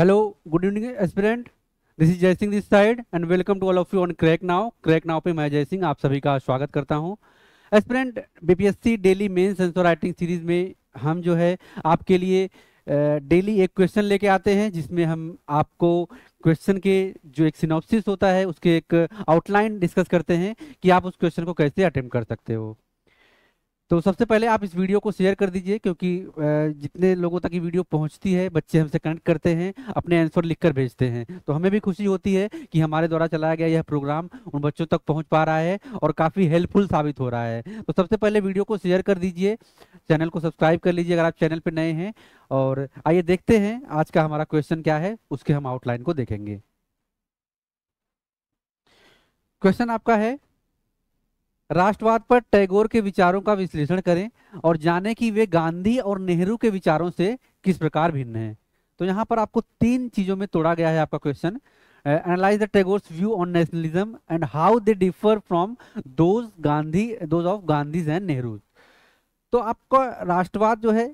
Hello good evening aspirant. This is Jaisingh this side and welcome to all of you on crack now crack now पे मैं जयसिंह आप सभी का स्वागत करता हूं एस्पिरेंट सी daily main answer writing series में हम जो है आपके लिए डेली एक क्वेश्चन लेके आते हैं जिसमें हम आपको क्वेश्चन के जो एक सिनॉप्सिस होता है उसके एक आउटलाइन डिस्कस करते हैं कि आप उस क्वेश्चन को कैसे अटैम्प्ट कर सकते हो तो सबसे पहले आप इस वीडियो को शेयर कर दीजिए क्योंकि जितने लोगों तक ये वीडियो पहुंचती है बच्चे हमसे कनेक्ट करते हैं अपने आंसर लिखकर भेजते हैं तो हमें भी खुशी होती है कि हमारे द्वारा चलाया गया यह प्रोग्राम उन बच्चों तक पहुंच पा रहा है और काफ़ी हेल्पफुल साबित हो रहा है तो सबसे पहले वीडियो को शेयर कर दीजिए चैनल को सब्सक्राइब कर लीजिए अगर आप चैनल पर नए हैं और आइए देखते हैं आज का हमारा क्वेश्चन क्या है उसके हम आउटलाइन को देखेंगे क्वेश्चन आपका है राष्ट्रवाद पर टैगोर के विचारों का विश्लेषण करें और जानें कि वे गांधी और नेहरू के विचारों से किस प्रकार भिन्न हैं तो यहाँ पर आपको तीन चीज़ों में तोड़ा गया है आपका question analyse the Tagore's view on nationalism and how they differ from those Gandhi those of Gandhi's and Nehru तो आपका राष्ट्रवाद जो है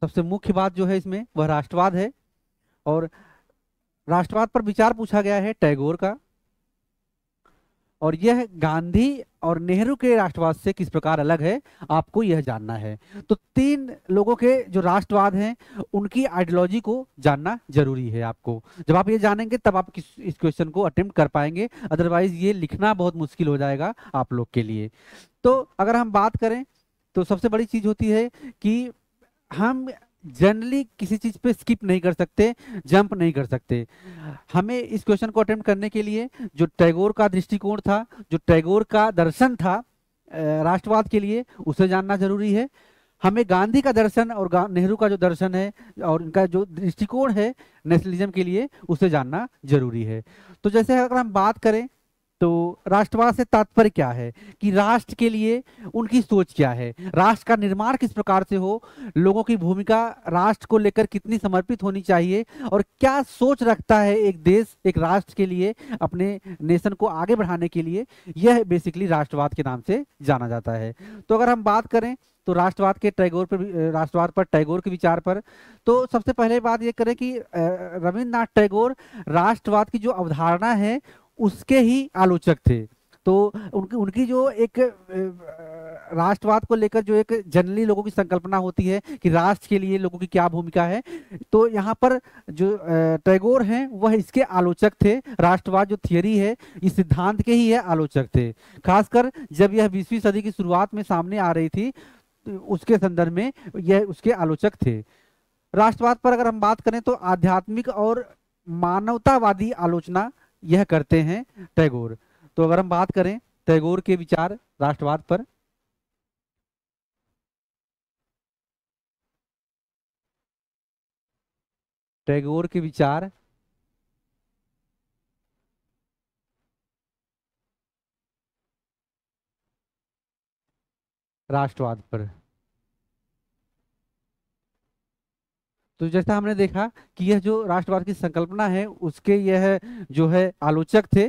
सबसे मुख्य बात जो है इसमें वह राष्ट्रवाद है और राष्ट्रवाद पर विचार पूछा गया है टैगोर का और यह गांधी और नेहरू के राष्ट्रवाद से किस प्रकार अलग है आपको यह जानना है तो तीन लोगों के जो राष्ट्रवाद हैं उनकी आइडियोलॉजी को जानना जरूरी है आपको जब आप ये जानेंगे तब आप किस इस क्वेश्चन को अटेम्प्ट कर पाएंगे अदरवाइज ये लिखना बहुत मुश्किल हो जाएगा आप लोग के लिए तो अगर हम बात करें तो सबसे बड़ी चीज होती है कि हम जनरली किसी चीज पे स्किप नहीं कर सकते जंप नहीं कर सकते हमें इस क्वेश्चन को अटेम्प्ट करने के लिए जो टैगोर का दृष्टिकोण था जो टैगोर का दर्शन था राष्ट्रवाद के लिए उसे जानना जरूरी है हमें गांधी का दर्शन और नेहरू का जो दर्शन है और इनका जो दृष्टिकोण है नेशनलिज्म के लिए उसे जानना जरूरी है तो जैसे अगर हम बात करें तो राष्ट्रवाद से तात्पर्य क्या है कि राष्ट्र के लिए उनकी सोच क्या है राष्ट्र का निर्माण किस प्रकार से हो लोगों की भूमिका राष्ट्र को लेकर कितनी समर्पित होनी चाहिए और क्या सोच रखता है एक देश एक राष्ट्र के लिए अपने नेशन को आगे बढ़ाने के लिए यह बेसिकली राष्ट्रवाद के नाम से जाना जाता है तो अगर हम बात करें तो राष्ट्रवाद के टैगोर पर राष्ट्रवाद पर टैगोर के विचार पर तो सबसे पहले बात ये करें कि रविन्द्रनाथ टैगोर राष्ट्रवाद की जो अवधारणा है उसके ही आलोचक थे तो उनकी उनकी जो एक राष्ट्रवाद को लेकर जो एक जनरली लोगों की संकल्पना होती है कि राष्ट्र के लिए लोगों की क्या भूमिका है तो यहाँ पर जो टैगोर हैं वह इसके आलोचक थे राष्ट्रवाद जो थियरी है इस सिद्धांत के ही है आलोचक थे खासकर जब यह बीसवीं सदी की शुरुआत में सामने आ रही थी तो उसके संदर्भ में यह उसके आलोचक थे राष्ट्रवाद पर अगर हम बात करें तो आध्यात्मिक और मानवतावादी आलोचना यह करते हैं टैगोर तो अगर हम बात करें टैगोर के विचार राष्ट्रवाद पर टैगोर के विचार राष्ट्रवाद पर तो जैसा हमने देखा कि यह जो राष्ट्रवाद की संकल्पना है उसके यह जो है आलोचक थे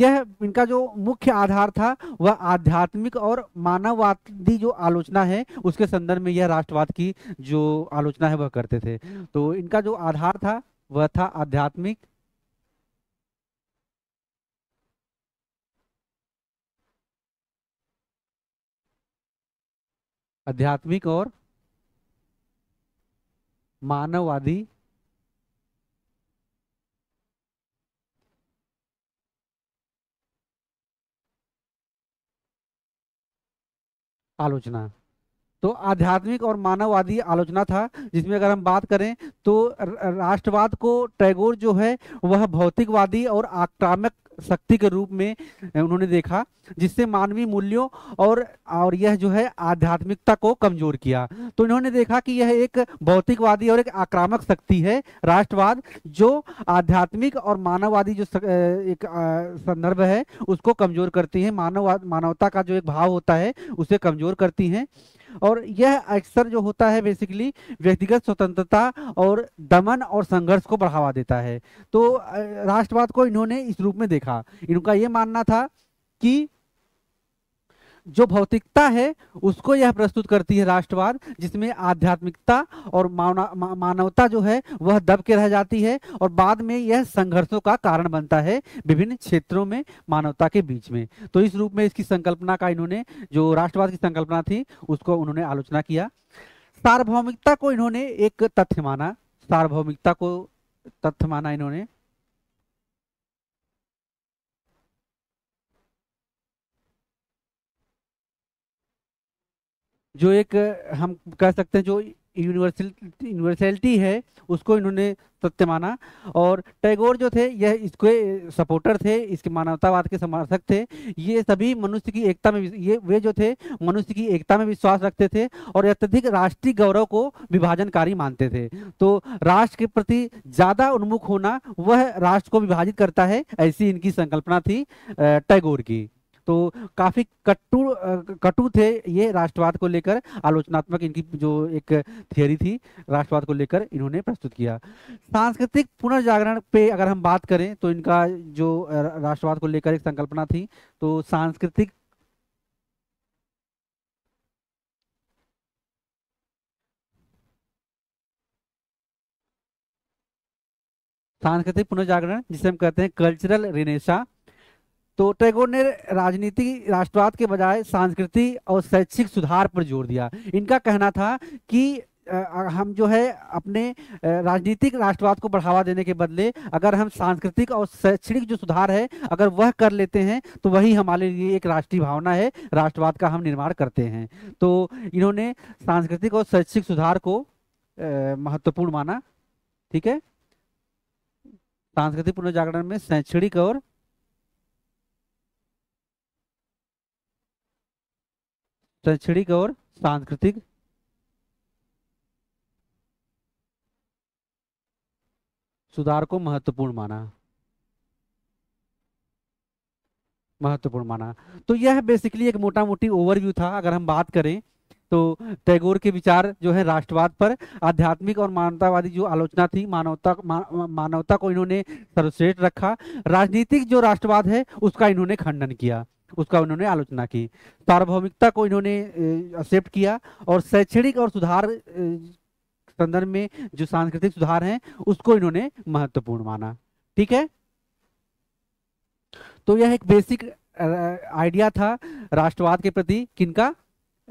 यह इनका जो मुख्य आधार था वह आध्यात्मिक और मानववादी जो आलोचना है उसके संदर्भ में यह राष्ट्रवाद की जो आलोचना है वह करते थे तो इनका जो आधार था वह था आध्यात्मिक आध्यात्मिक और मानववादी आलोचना तो आध्यात्मिक और मानववादी आलोचना था जिसमें अगर हम बात करें तो राष्ट्रवाद को टैगोर जो है वह भौतिकवादी और आक्रामक शक्ति के रूप में उन्होंने देखा जिससे मानवीय मूल्यों और और यह जो है आध्यात्मिकता को कमजोर किया तो इन्होंने देखा कि यह एक भौतिकवादी और एक आक्रामक शक्ति है राष्ट्रवाद जो आध्यात्मिक और मानववादी जो एक संदर्भ है उसको कमजोर करती है मानव मानवता का जो एक भाव होता है उसे कमजोर करती है और यह अक्सर जो होता है बेसिकली व्यक्तिगत स्वतंत्रता और दमन और संघर्ष को बढ़ावा देता है तो राष्ट्रवाद को इन्होंने इस रूप में देखा इनका ये मानना था कि जो भौतिकता है उसको यह प्रस्तुत करती है राष्ट्रवाद जिसमें आध्यात्मिकता और मानवता जो है वह दब के रह जाती है और बाद में यह संघर्षों का कारण बनता है विभिन्न क्षेत्रों में मानवता के बीच में तो इस रूप में इसकी संकल्पना का इन्होंने जो राष्ट्रवाद की संकल्पना थी उसको उन्होंने आलोचना किया सार्वभौमिकता को इन्होंने एक तथ्य माना सार्वभौमिकता को तथ्य माना इन्होंने जो एक हम कह सकते हैं जो यूनिवर्सल यूनिवर्सलिटी है उसको इन्होंने सत्य माना और टैगोर जो थे यह इसके सपोर्टर थे इसके मानवतावाद के समर्थक थे ये सभी मनुष्य की एकता में ये वे जो थे मनुष्य की एकता में विश्वास रखते थे और अत्यधिक राष्ट्रीय गौरव को विभाजनकारी मानते थे तो राष्ट्र के प्रति ज़्यादा उन्मुख होना वह राष्ट्र को विभाजित करता है ऐसी इनकी संकल्पना थी टैगोर की तो काफ़ी कटु कटु थे ये राष्ट्रवाद को लेकर आलोचनात्मक इनकी जो एक थियोरी थी राष्ट्रवाद को लेकर इन्होंने प्रस्तुत किया सांस्कृतिक पुनर्जागरण पे अगर हम बात करें तो इनका जो राष्ट्रवाद को लेकर एक संकल्पना थी तो सांस्कृतिक सांस्कृतिक पुनर्जागरण जिसे हम कहते हैं कल्चरल रिनेशा तो टैगोर ने राजनीति राष्ट्रवाद के बजाय सांस्कृतिक और शैक्षिक सुधार पर जोर दिया इनका कहना था कि हम जो है अपने राजनीतिक राष्ट्रवाद को बढ़ावा देने के बदले अगर हम सांस्कृतिक और शैक्षणिक जो सुधार है अगर वह कर लेते हैं तो वही हमारे लिए एक राष्ट्रीय भावना है राष्ट्रवाद का हम निर्माण करते हैं तो इन्होंने सांस्कृतिक और शैक्षिक सुधार को महत्वपूर्ण माना ठीक है सांस्कृतिक पुनर्जागरण में शैक्षणिक और शैक्षणिक और सांस्कृतिक सुधार को महत्वपूर्ण माना महत्वपूर्ण माना तो यह बेसिकली एक मोटा मोटी ओवरव्यू था अगर हम बात करें तो टैगोर के विचार जो है राष्ट्रवाद पर आध्यात्मिक और मानवतावादी जो आलोचना थी मानवता मा, मानवता को इन्होंने सर्वश्रेष्ठ रखा राजनीतिक जो राष्ट्रवाद है उसका इन्होंने खंडन किया उसका उन्होंने आलोचना की सार्वभौमिकता को इन्होंने एक्सेप्ट किया और शैक्षणिक और सुधार संदर्भ में जो सांस्कृतिक सुधार हैं उसको इन्होंने महत्वपूर्ण माना ठीक है तो यह एक बेसिक आइडिया था राष्ट्रवाद के प्रति किनका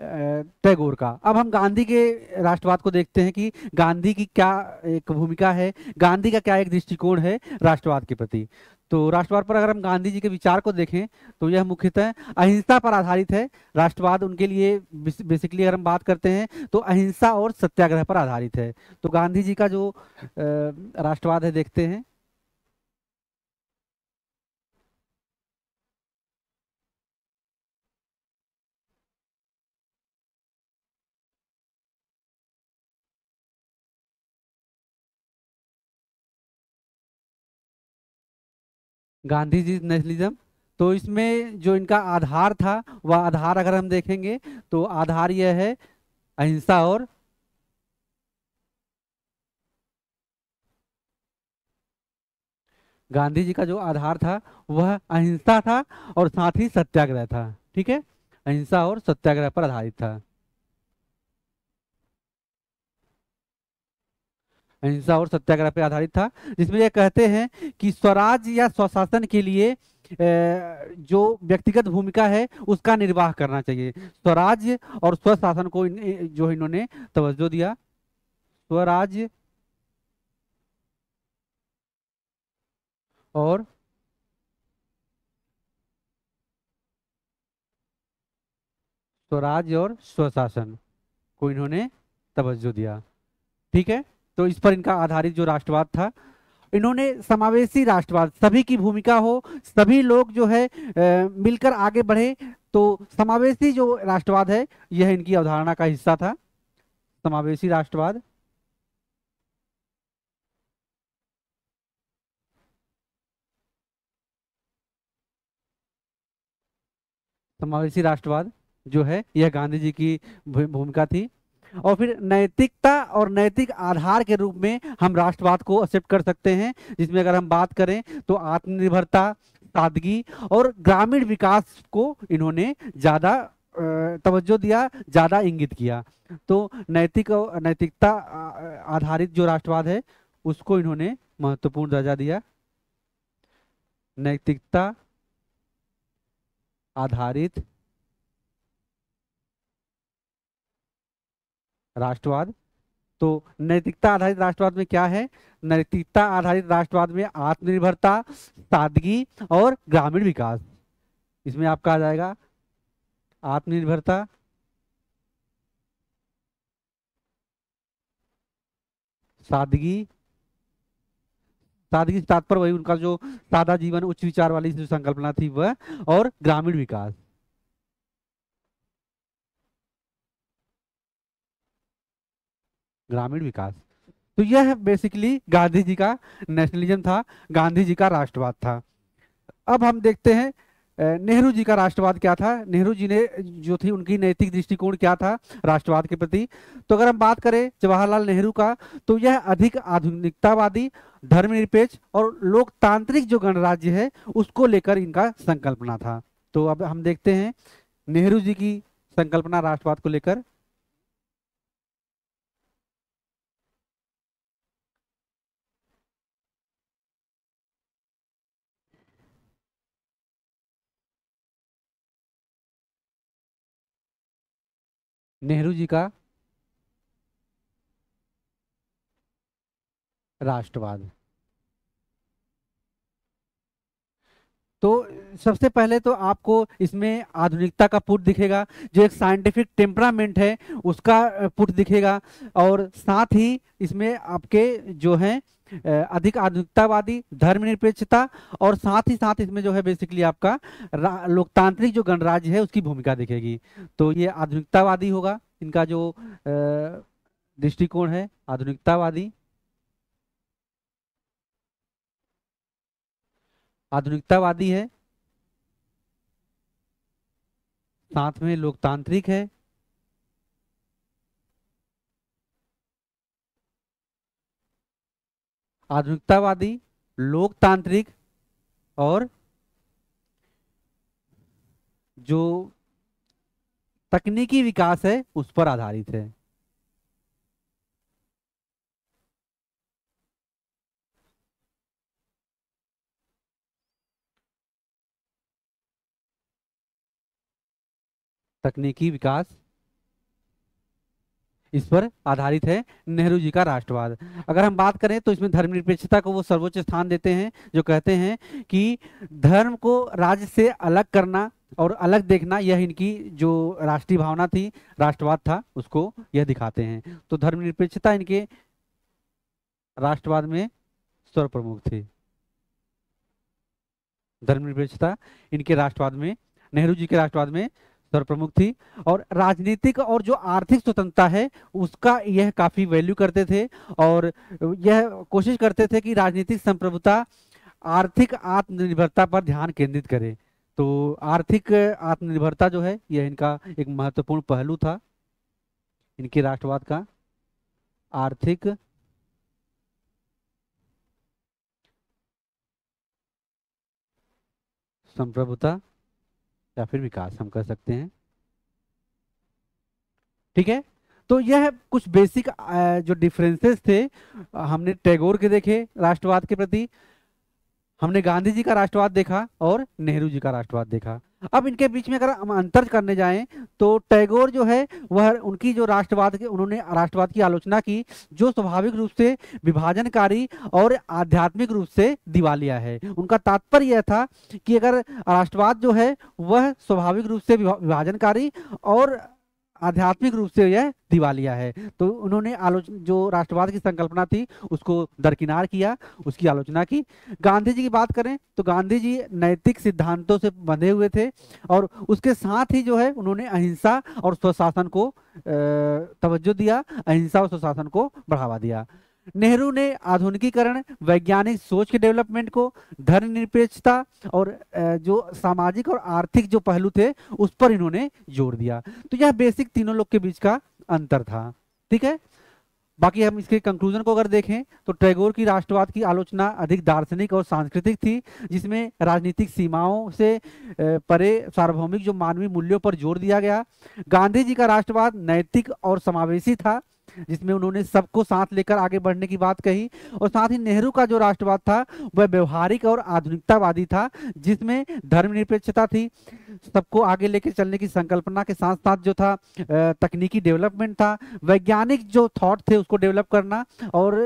टैगोर का अब हम गांधी के राष्ट्रवाद को देखते हैं कि गांधी की क्या एक भूमिका है गांधी का क्या एक दृष्टिकोण है राष्ट्रवाद के प्रति तो राष्ट्रवाद पर अगर हम गांधी जी के विचार को देखें तो यह मुख्यतः अहिंसा पर आधारित है राष्ट्रवाद उनके लिए बेसिकली अगर हम बात करते हैं तो अहिंसा और सत्याग्रह पर आधारित है तो गांधी जी का जो राष्ट्रवाद है देखते हैं गांधी जी नेशनलिज्म तो इसमें जो इनका आधार था वह आधार अगर हम देखेंगे तो आधार यह है अहिंसा और गांधी जी का जो आधार था वह अहिंसा था और साथ ही सत्याग्रह था ठीक है अहिंसा और सत्याग्रह पर आधारित था अहिंसा और सत्याग्रह पर आधारित था जिसमें यह कहते हैं कि स्वराज या स्वशासन के लिए जो व्यक्तिगत भूमिका है उसका निर्वाह करना चाहिए स्वराज और स्वशासन को जो इन्होंने तवज्जो दिया स्वराज और स्वराज और स्वशासन को इन्होंने तवज्जो दिया ठीक है तो इस पर इनका आधारित जो राष्ट्रवाद था इन्होंने समावेशी राष्ट्रवाद सभी की भूमिका हो सभी लोग जो है मिलकर आगे बढ़े तो समावेशी जो राष्ट्रवाद है यह इनकी अवधारणा का हिस्सा था समावेशी राष्ट्रवाद समावेशी राष्ट्रवाद जो है यह गांधी जी की भूमिका थी और फिर नैतिकता और नैतिक आधार के रूप में हम राष्ट्रवाद को एक्सेप्ट कर सकते हैं जिसमें अगर हम बात करें तो आत्मनिर्भरता सादगी और ग्रामीण विकास को इन्होंने ज़्यादा तवज्जो दिया ज़्यादा इंगित किया तो नैतिक नैतिकता आधारित जो राष्ट्रवाद है उसको इन्होंने महत्वपूर्ण दर्जा दिया नैतिकता आधारित राष्ट्रवाद तो नैतिकता आधारित राष्ट्रवाद में क्या है नैतिकता आधारित राष्ट्रवाद में आत्मनिर्भरता सादगी और ग्रामीण विकास इसमें आपका आ जाएगा आत्मनिर्भरता सादगी सादगी तात्पर्य वही उनका जो सादा जीवन उच्च विचार वाली जो संकल्पना थी वह और ग्रामीण विकास ग्रामीण विकास तो यह बेसिकली गांधी जी का नेशनलिज्म था गांधी जी का राष्ट्रवाद था अब हम देखते हैं नेहरू जी का राष्ट्रवाद क्या था नेहरू जी ने जो थी उनकी नैतिक दृष्टिकोण क्या था राष्ट्रवाद के प्रति तो अगर हम बात करें जवाहरलाल नेहरू का तो यह अधिक आधुनिकतावादी धर्मनिरपेक्ष और लोकतांत्रिक जो गणराज्य है उसको लेकर इनका संकल्पना था तो अब हम देखते हैं नेहरू जी की संकल्पना राष्ट्रवाद को लेकर नेहरू जी का राष्ट्रवाद तो सबसे पहले तो आपको इसमें आधुनिकता का पुट दिखेगा जो एक साइंटिफिक टेम्परामेंट है उसका पुट दिखेगा और साथ ही इसमें आपके जो है अधिक आधुनिकतावादी धर्मनिरपेक्षता और साथ ही साथ इसमें जो है बेसिकली आपका लोकतांत्रिक जो गणराज्य है उसकी भूमिका दिखेगी तो ये आधुनिकतावादी होगा इनका जो दृष्टिकोण है आधुनिकतावादी आधुनिकतावादी है साथ में लोकतांत्रिक है आधुनिकतावादी लोकतांत्रिक और जो तकनीकी विकास है उस पर आधारित है तकनीकी विकास इस पर आधारित है नेहरू जी का राष्ट्रवाद अगर हम बात करें तो इसमें धर्मनिरपेक्षता को वो सर्वोच्च स्थान देते हैं जो कहते हैं कि धर्म को राज्य से अलग करना और अलग देखना यह इनकी जो राष्ट्रीय भावना थी राष्ट्रवाद था उसको यह दिखाते हैं तो धर्मनिरपेक्षता इनके राष्ट्रवाद में स्वर प्रमुख थी धर्मनिरपेक्षता इनके राष्ट्रवाद में नेहरू जी के राष्ट्रवाद में सर्वप्रमुख थी और राजनीतिक और जो आर्थिक स्वतंत्रता है उसका यह काफी वैल्यू करते थे और यह कोशिश करते थे कि राजनीतिक संप्रभुता आर्थिक आत्मनिर्भरता पर ध्यान केंद्रित करे तो आर्थिक आत्मनिर्भरता जो है यह इनका एक महत्वपूर्ण पहलू था इनके राष्ट्रवाद का आर्थिक संप्रभुता या फिर विकास हम कर सकते हैं ठीक है तो यह कुछ बेसिक जो डिफरेंसेस थे हमने टैगोर के देखे राष्ट्रवाद के प्रति हमने गांधी जी का राष्ट्रवाद देखा और नेहरू जी का राष्ट्रवाद देखा अब इनके बीच में अगर हम अंतर करने जाएं तो टैगोर जो है वह उनकी जो राष्ट्रवाद के उन्होंने राष्ट्रवाद की आलोचना की जो स्वाभाविक रूप से विभाजनकारी और आध्यात्मिक रूप से दिवालिया है उनका तात्पर्य यह था कि अगर राष्ट्रवाद जो है वह स्वाभाविक रूप से विभाजनकारी और आध्यात्मिक रूप से यह दिवालिया है तो उन्होंने आलोचना जो राष्ट्रवाद की संकल्पना थी उसको दरकिनार किया उसकी आलोचना की गांधी जी की बात करें तो गांधी जी नैतिक सिद्धांतों से बंधे हुए थे और उसके साथ ही जो है उन्होंने अहिंसा और स्वशासन को तवज्जो दिया अहिंसा और स्वशासन को बढ़ावा दिया नेहरू ने आधुनिकीकरण वैज्ञानिक सोच के डेवलपमेंट को धर्मनिरपेक्षता और जो सामाजिक और आर्थिक जो पहलू थे उस पर इन्होंने जोर दिया तो यह बेसिक तीनों लोग के बीच का अंतर था ठीक है बाकी हम इसके कंक्लूजन को अगर देखें तो टैगोर की राष्ट्रवाद की आलोचना अधिक दार्शनिक और सांस्कृतिक थी जिसमें राजनीतिक सीमाओं से परे सार्वभौमिक जो मानवीय मूल्यों पर जोर दिया गया गांधी जी का राष्ट्रवाद नैतिक और समावेशी था जिसमें उन्होंने सबको साथ लेकर आगे बढ़ने की बात कही और साथ ही नेहरू का जो राष्ट्रवाद था वह व्यवहारिक और आधुनिकतावादी था जिसमें धर्मनिरपेक्षता थी सबको आगे लेकर चलने की संकल्पना के साथ साथ जो था तकनीकी डेवलपमेंट था वैज्ञानिक जो थॉट थे उसको डेवलप करना और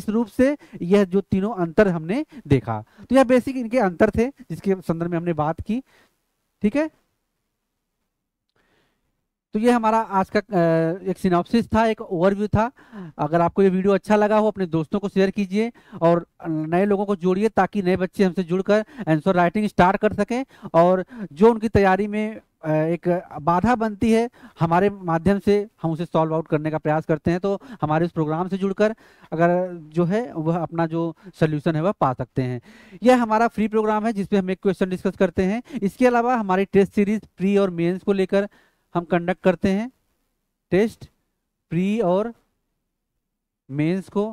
इस रूप से यह जो तीनों अंतर हमने देखा तो यह बेसिक इनके अंतर थे जिसके संदर्भ में हमने बात की ठीक है तो ये हमारा आज का एक सिनॉप्सिस था एक ओवरव्यू था अगर आपको ये वीडियो अच्छा लगा हो अपने दोस्तों को शेयर कीजिए और नए लोगों को जोड़िए ताकि नए बच्चे हमसे जुड़कर आंसर राइटिंग स्टार्ट कर सकें और जो उनकी तैयारी में एक बाधा बनती है हमारे माध्यम से हम उसे सॉल्व आउट करने का प्रयास करते हैं तो हमारे उस प्रोग्राम से जुड़कर अगर जो है वह अपना जो सोल्यूशन है वह पा सकते हैं यह हमारा फ्री प्रोग्राम है जिसपे हम एक क्वेश्चन डिस्कस करते हैं इसके अलावा हमारी टेस्ट सीरीज प्री और मेन्स को लेकर हम कंडक्ट करते हैं टेस्ट प्री और मेंस को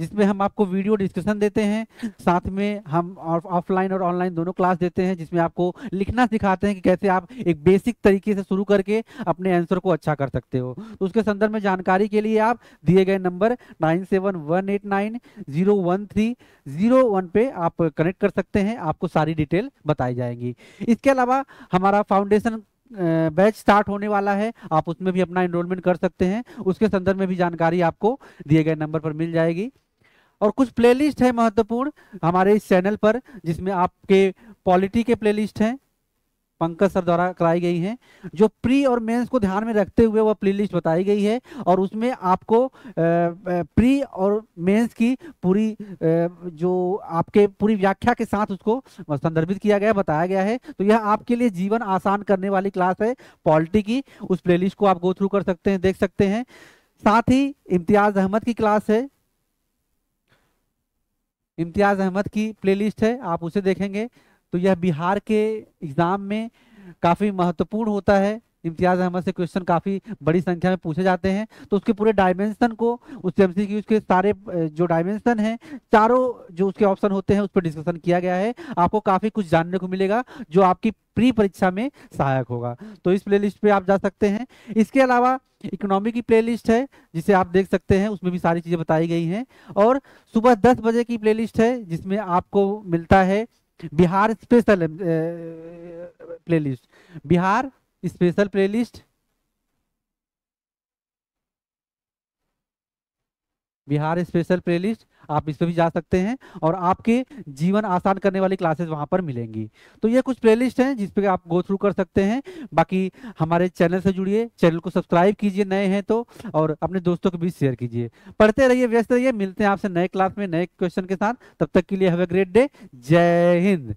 जिसमें हम आपको वीडियो डिस्कशन देते हैं साथ में हम ऑफलाइन और ऑनलाइन दोनों क्लास देते हैं जिसमें आपको लिखना सिखाते हैं कि कैसे आप एक बेसिक तरीके से शुरू करके अपने आंसर को अच्छा कर सकते हो तो उसके संदर्भ में जानकारी के लिए आप दिए गए number nine seven one eight nine zero one three zero one पे आप कनेक्ट कर सकते हैं आपको सारी डिटेल बताई जाएगी इसके अलावा हमारा फाउंडेशन बैच स्टार्ट होने वाला है आप उसमें भी अपना एनरोलमेंट कर सकते हैं उसके संदर्भ में भी जानकारी आपको दिए गए नंबर पर मिल जाएगी और कुछ प्लेलिस्ट है महत्वपूर्ण हमारे इस चैनल पर जिसमें आपके पॉलिटी के प्लेलिस्ट हैं पंकज सर द्वारा कराई गई हैं जो प्री और मेंस को ध्यान में रखते हुए वह प्लेलिस्ट बताई गई है और उसमें आपको प्री और मेंस की पूरी जो आपके पूरी व्याख्या के साथ उसको संदर्भित किया गया बताया गया है तो यह आपके लिए जीवन आसान करने वाली क्लास है पॉलिटी की उस प्ले को आप गो थ्रू कर सकते हैं देख सकते हैं साथ ही इम्तियाज अहमद की क्लास है इम्तियाज़ अहमद की प्लेलिस्ट है आप उसे देखेंगे तो यह बिहार के एग्ज़ाम में काफ़ी महत्वपूर्ण होता है इम्तियाज अहमद से क्वेश्चन काफ़ी बड़ी संख्या में पूछे जाते हैं तो उसके पूरे डायमेंशन को उसके एम के सारे जो डायमेंशन हैं चारों जो उसके ऑप्शन होते हैं उस पर डिस्कशन किया गया है आपको काफ़ी कुछ जानने को मिलेगा जो आपकी प्री परीक्षा में सहायक होगा तो इस प्लेलिस्ट पे आप जा सकते हैं इसके अलावा इकोनॉमी की प्लेलिस्ट है जिसे आप देख सकते हैं उसमें भी सारी चीज़ें बताई गई हैं और सुबह दस बजे की प्लेलिस्ट है जिसमें आपको मिलता है Bihar special playlist Bihar special playlist Bihar special playlist आप इस पर भी जा सकते हैं और आपके जीवन आसान करने वाली क्लासेस वहां पर मिलेंगी तो ये कुछ प्लेलिस्ट हैं जिस जिसपे आप गो थ्रू कर सकते हैं बाकी हमारे चैनल से जुड़िए चैनल को सब्सक्राइब कीजिए नए हैं तो और अपने दोस्तों के बीच शेयर कीजिए पढ़ते रहिए व्यस्त रहिए मिलते हैं आपसे नए क्लास में नए क्वेश्चन के साथ तब तक के लिए हैव ए ग्रेट डे जय हिंद